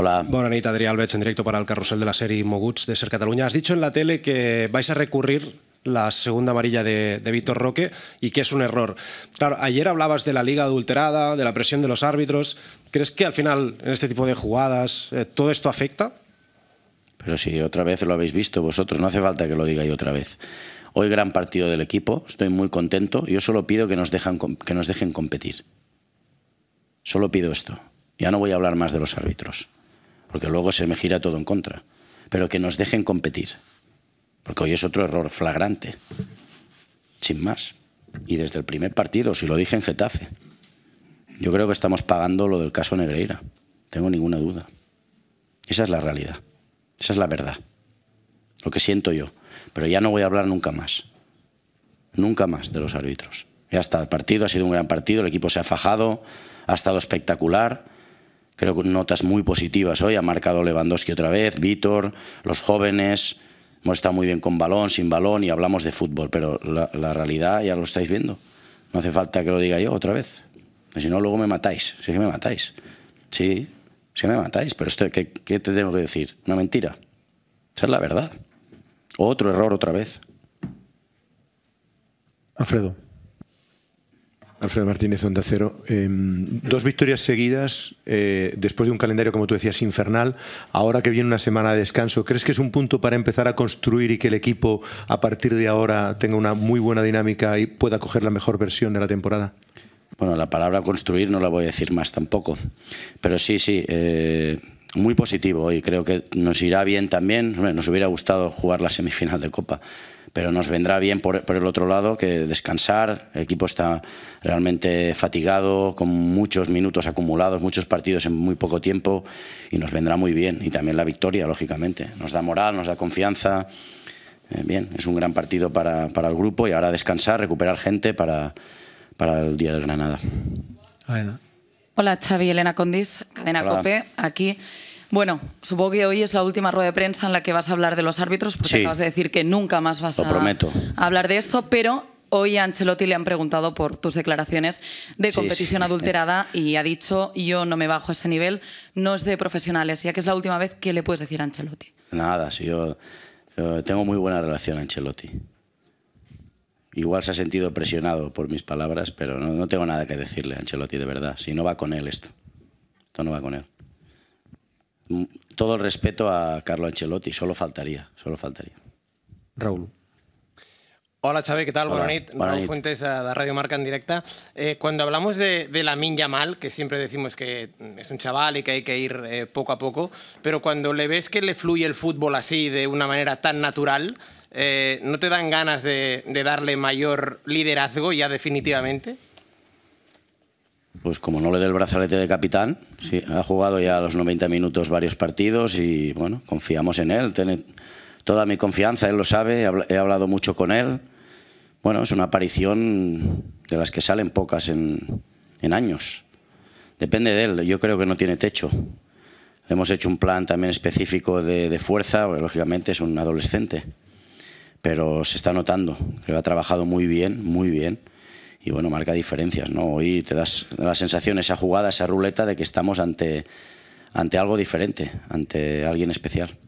Hola. Bueno, Anita, Adrián en directo para el carrusel de la serie Moguts de Ser Cataluña. Has dicho en la tele que vais a recurrir la segunda amarilla de, Víctor Roque y que es un error. Claro, ayer hablabas de la liga adulterada, de la presión de los árbitros. ¿Crees que al final, en este tipo de jugadas, eh, todo esto afecta? Pero si otra vez lo habéis visto vosotros, no hace falta que lo diga yo otra vez. Hoy gran partido del equipo, estoy muy contento. Yo solo pido que nos, que nos dejen competir. Solo pido esto. Ya no voy a hablar más de los árbitros porque luego se me gira todo en contra. Pero que nos dejen competir, porque hoy es otro error flagrante, sin más. Y desde el primer partido, si lo dije en Getafe, yo creo que estamos pagando lo del caso Negreira, tengo ninguna duda. Esa es la realidad, esa es la verdad, lo que siento yo. Pero ya no voy a hablar nunca más, nunca más de los árbitros. Ya está, el partido ha sido un gran partido, el equipo se ha fajado, ha estado espectacular creo que notas muy positivas hoy. Ha marcado Lewandowski otra vez, Vítor, los jóvenes. Hemos estado muy bien con balón, sin balón y hablamos de fútbol, pero la, realidad ya lo estáis viendo. No hace falta que lo diga yo otra vez. Si no, luego me matáis. Sí que me matáis. Sí, si me matáis. Pero esto, ¿qué, te tengo que decir? Una mentira. Esa es la verdad. Otro error otra vez. Alfredo. Alfredo Martínez, Onda Cero. Em, dos victorias seguidas, eh, después de un calendario, como tú decías, infernal. Ahora que viene una semana de descanso, ¿crees que es un punto para empezar a construir y que el equipo, a partir de ahora, tenga una muy buena dinámica y pueda coger la mejor versión de la temporada? Bueno, la palabra construir no la voy a decir más tampoco. Pero sí, sí. Eh, muy positivo y creo que nos irá bien también. Nos hubiera gustado jugar la semifinal de Copa, pero nos vendrá bien por, el otro lado que descansar. El equipo está realmente fatigado, con muchos minutos acumulados, muchos partidos en muy poco tiempo y nos vendrá muy bien. Y también la victoria, lógicamente. Nos da moral, nos da confianza. Eh, bien, es un gran partido para, el grupo y ahora descansar, recuperar gente para, para el día del Granada. Hola Xavi, Elena Condis, Cadena COPE, aquí. Bueno, supongo que hoy es la última rueda de prensa en la que vas a hablar de los árbitros, porque acabas de decir que nunca más vas a, hablar de esto, pero Hoy a Ancelotti le han preguntado por tus declaraciones de competición adulterada y ha dicho, yo no me bajo a ese nivel, no es de profesionales, ya que es la última vez que le puedes decir a Ancelotti. Nada, si yo, tengo muy buena relación a Ancelotti. Igual se ha sentido presionado por mis palabras, pero no, no tengo nada que decirle a Ancelotti, de verdad. Si no va con él esto. Esto no va con él. Mm, todo el respeto a Carlo Ancelotti, solo faltaría, solo faltaría. Raúl. Hola Xavi, ¿qué tal? buenas Raúl Fuentes de Radio Marca en directa. Eh, cuando hablamos de, la Minya Mal, que siempre decimos que es un chaval y que hay que ir eh, poco a poco, pero cuando le ves que le fluye el fútbol así de una manera tan natural, eh, ¿no te dan ganas de, darle mayor liderazgo ya definitivamente? Pues como no le dé el brazalete de capitán, sí, ha jugado ya a los 90 minutos varios partidos y bueno, confiamos en él, tiene toda mi confianza, él lo sabe, he hablado mucho con él. Bueno, es una aparición de las que salen pocas en, años. Depende de él, yo creo que no tiene techo. hemos hecho un plan también específico de, fuerza, pues, lógicamente es un adolescente pero se está notando. Creo que ha trabajado muy bien, muy bien. Y bueno, marca diferencias, ¿no? Hoy te das la sensación, esa jugada, esa ruleta de que estamos ante, ante algo diferente, ante alguien especial.